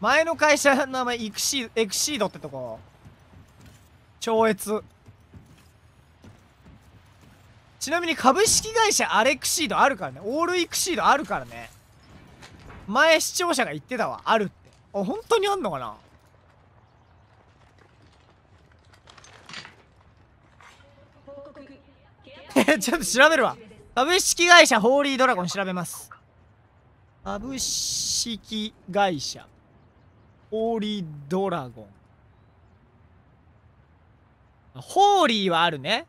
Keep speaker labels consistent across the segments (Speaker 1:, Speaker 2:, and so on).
Speaker 1: 前の会社の名前イクシーエクシードってとこ超越ちなみに株式会社アレクシードあるからねオールイクシードあるからね前視聴者が言ってたわあるってあ本当にあんのかなえちょっと調べるわ株式会社ホーリードラゴン調べます株式会社ホーリードラゴン。ホーリーはあるね。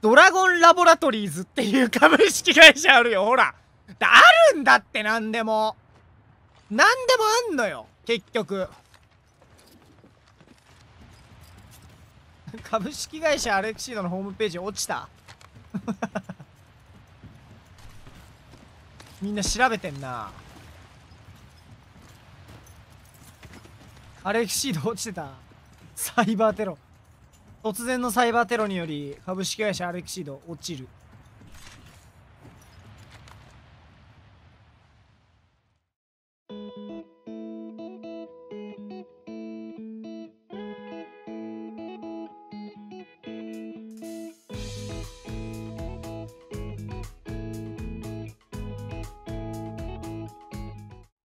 Speaker 1: ドラゴンラボラトリーズっていう株式会社あるよ、ほら。あるんだって何でも。何でもあんのよ、結局。株式会社アレクシードのホームページ落ちた みんな調べてんな。アレキシード落ちてたサイバーテロ突然のサイバーテロにより株式会社アレキシード落ちる